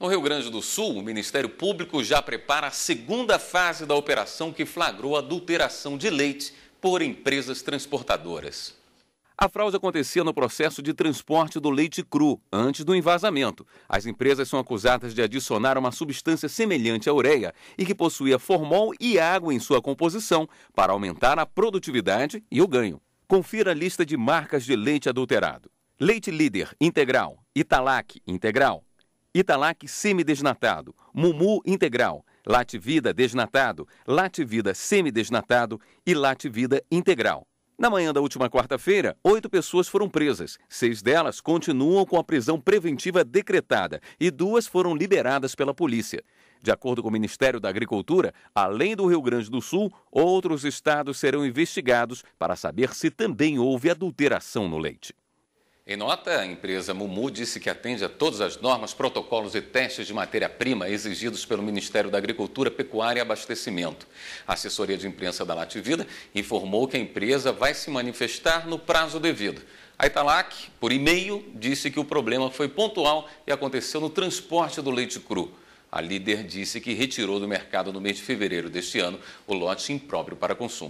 No Rio Grande do Sul, o Ministério Público já prepara a segunda fase da operação que flagrou a adulteração de leite por empresas transportadoras. A fraude acontecia no processo de transporte do leite cru, antes do envasamento. As empresas são acusadas de adicionar uma substância semelhante à ureia e que possuía formol e água em sua composição para aumentar a produtividade e o ganho. Confira a lista de marcas de leite adulterado: Leite Líder Integral, Italac Integral, Italac tá semidesnatado, Mumu integral, Lativida desnatado, Lativida semidesnatado e Lativida integral. Na manhã da última quarta-feira, oito pessoas foram presas. Seis delas continuam com a prisão preventiva decretada e duas foram liberadas pela polícia. De acordo com o Ministério da Agricultura, além do Rio Grande do Sul, outros estados serão investigados para saber se também houve adulteração no leite. Em nota, a empresa Mumu disse que atende a todas as normas, protocolos e testes de matéria-prima exigidos pelo Ministério da Agricultura, Pecuária e Abastecimento. A assessoria de imprensa da Lativida informou que a empresa vai se manifestar no prazo devido. A Italac, por e-mail, disse que o problema foi pontual e aconteceu no transporte do leite cru. A líder disse que retirou do mercado no mês de fevereiro deste ano o lote impróprio para consumo.